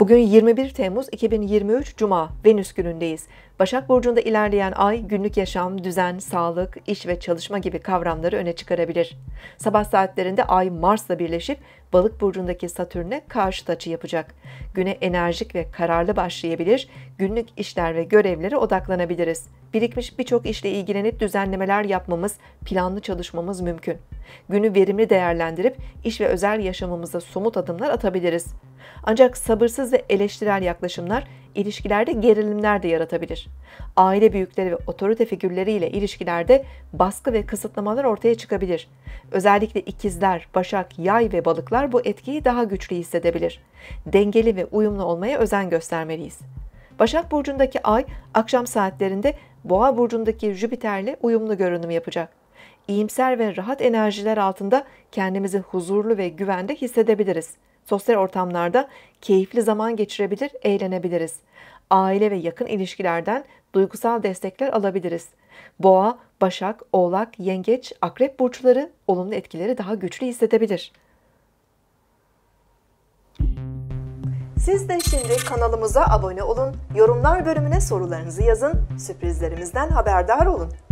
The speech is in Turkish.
Bugün 21 Temmuz 2023 Cuma, Venüs günündeyiz. Başak Burcu'nda ilerleyen ay günlük yaşam, düzen, sağlık, iş ve çalışma gibi kavramları öne çıkarabilir. Sabah saatlerinde ay Mars'la birleşip Balık Burcu'ndaki Satürn'e karşı açı yapacak. Güne enerjik ve kararlı başlayabilir, günlük işler ve görevlere odaklanabiliriz. Birikmiş birçok işle ilgilenip düzenlemeler yapmamız, planlı çalışmamız mümkün. Günü verimli değerlendirip iş ve özel yaşamımızda somut adımlar atabiliriz. Ancak sabırsız ve eleştirel yaklaşımlar ilişkilerde gerilimler de yaratabilir. Aile büyükleri ve otorite figürleriyle ilişkilerde baskı ve kısıtlamalar ortaya çıkabilir. Özellikle ikizler, başak, yay ve balıklar bu etkiyi daha güçlü hissedebilir. Dengeli ve uyumlu olmaya özen göstermeliyiz. Başak burcundaki ay akşam saatlerinde Boğa burcundaki Jüpiter'le uyumlu görünüm yapacak iyimser ve rahat enerjiler altında kendimizi huzurlu ve güvende hissedebiliriz. Sosyal ortamlarda keyifli zaman geçirebilir, eğlenebiliriz. Aile ve yakın ilişkilerden duygusal destekler alabiliriz. Boğa, Başak, Oğlak, Yengeç, Akrep burçları olumlu etkileri daha güçlü hissedebilir. Siz de şimdi kanalımıza abone olun, yorumlar bölümüne sorularınızı yazın, sürprizlerimizden haberdar olun.